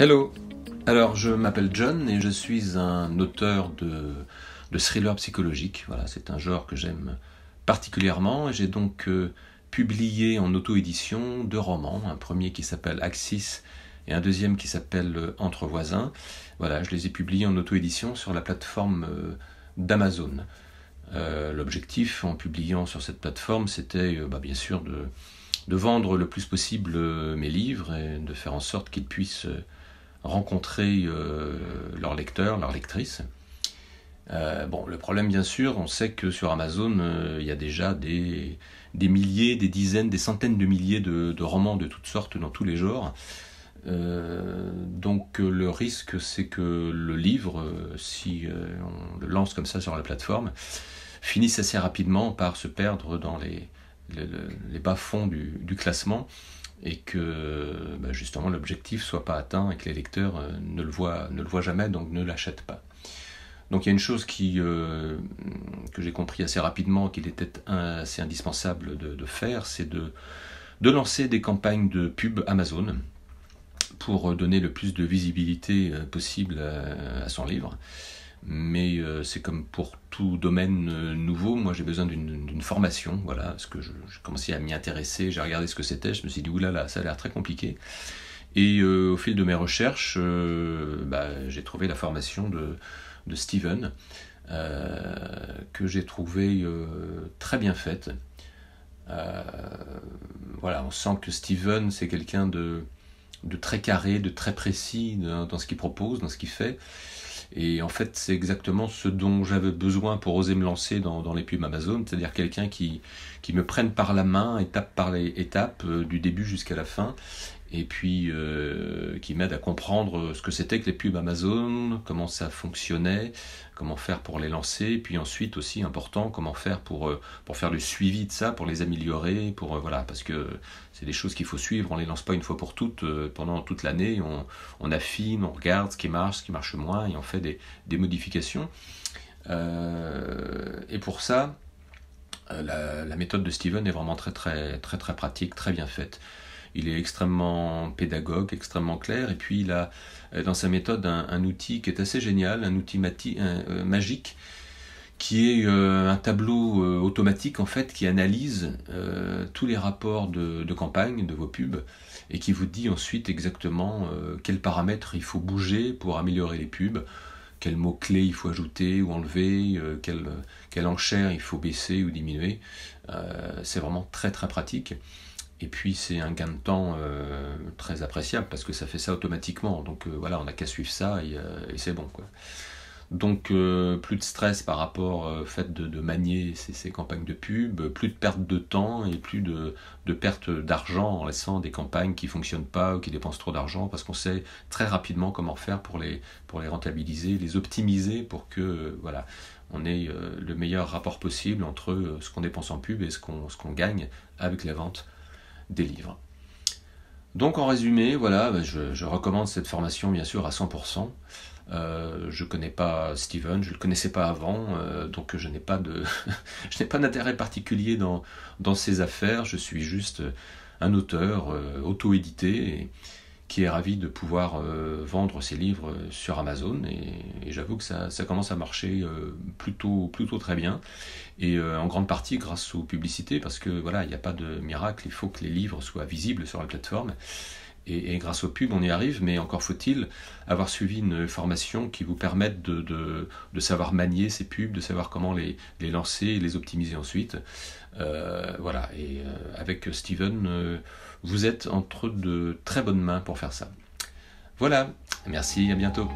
Hello Alors, je m'appelle John et je suis un auteur de, de thrillers psychologiques. Voilà, c'est un genre que j'aime particulièrement et j'ai donc euh, publié en auto-édition deux romans, un premier qui s'appelle Axis et un deuxième qui s'appelle euh, Entre voisins. Voilà, je les ai publiés en auto-édition sur la plateforme euh, d'Amazon. L'objectif en publiant sur cette plateforme, c'était bah, bien sûr de, de, vendre le plus possible mes livres et de faire en sorte qu'ils puissent rencontrer leur leurs lecteurs, leurs lectrices. Euh, bon, le problème, bien sûr, on sait que sur Amazon, euh, il y a déjà des, des, milliers, des dizaines, des centaines de milliers de, romans de toutes sortes dans tous les genres. Euh, donc le risque, c'est que le livre, si on le lance comme ça sur la plateforme, finisse assez rapidement par se perdre dans les, les, bas-fonds du classement et que bah, justement l'objectif soit pas atteint et que les lecteurs euh, ne, le voient, ne le voient jamais, donc ne l'achètent pas. Donc il y a une chose qui, euh, que j'ai compris assez rapidement qu'il était assez indispensable de, faire, c'est de, de, lancer des campagnes de pub Amazon pour euh, donner le plus de visibilité possible à son livre mais euh, c'est comme pour tout domaine euh, nouveau, moi j'ai besoin d'une formation, voilà, parce que je, à m'y intéresser, j'ai regardé ce que c'était, je me suis dit, oulala, ça a l'air très compliqué. Et euh, au fil de mes recherches, bah, j'ai trouvé la formation de, de Steven, que j'ai trouvée très bien faite. voilà, on sent que Steven, c'est quelqu'un de, très carré, de très précis dans ce qu'il propose, dans ce qu'il fait. Et en fait, c'est exactement ce dont j'avais besoin pour oser me lancer dans, les pubs Amazon, c'est-à-dire quelqu'un qui, qui me prenne par la main, étape par étape, euh, du début jusqu'à la fin, et puis euh, qui m'aide à comprendre ce que c'était que les pubs Amazon, comment ça fonctionnait, comment faire pour les lancer, et puis ensuite aussi important, comment faire pour, euh, pour faire le suivi de ça, pour les améliorer, pour euh, voilà, parce que c'est des choses qu'il faut suivre, on les lance pas une fois pour toutes pendant toute l'année, on, on, affine, on regarde ce qui marche, ce qui marche moins, et on fait des, des modifications. et pour ça, la, la, méthode de Steven est vraiment très très très très pratique, très bien faite. Il est extrêmement pédagogue, extrêmement clair, et puis il a euh, dans sa méthode un, outil qui est assez génial, un outil euh, magique, qui est euh, un tableau automatique en fait qui analyse tous les rapports de, campagne de vos pubs et qui vous dit ensuite exactement quels paramètres il faut bouger pour améliorer les pubs, quels mots-clés il faut ajouter ou enlever, quelle, enchère il faut baisser ou diminuer. C'est vraiment très très pratique. Et puis c'est un gain de temps euh, très appréciable parce que ça fait ça automatiquement. Donc euh, voilà, on n'a qu'à suivre ça et, euh, c'est bon. Donc plus de stress par rapport au fait de, manier ces, campagnes de pub, plus de perte de temps et plus de, perte d'argent en laissant des campagnes qui ne fonctionnent pas ou qui dépensent trop d'argent parce qu'on sait très rapidement comment faire pour les, pour les rentabiliser, les optimiser pour que voilà, on ait le meilleur rapport possible entre ce qu'on dépense en pub et ce qu'on gagne avec les ventes des livres. Donc en résumé, voilà, bah, je, recommande cette formation bien sûr à 100%. Euh, je ne connais pas Steven, je ne le connaissais pas avant, euh, donc je n'ai pas de, je n'ai pas d'intérêt particulier dans, dans ses affaires. Je suis juste un auteur euh, auto-édité et, qui est ravi de pouvoir euh, vendre ses livres euh, sur Amazon. Et, j'avoue que ça, commence à marcher euh, plutôt, plutôt très bien. Et en grande partie grâce aux publicités, parce que voilà, il n'y a pas de miracle, il faut que les livres soient visibles sur la plateforme et, grâce aux pubs, on y arrive, mais encore faut-il avoir suivi une formation qui vous permette de, savoir manier ces pubs, de savoir comment les, lancer et les optimiser ensuite. Euh, voilà, et euh, avec Steven, euh, vous êtes entre de très bonnes mains pour faire ça. Voilà, merci, à bientôt.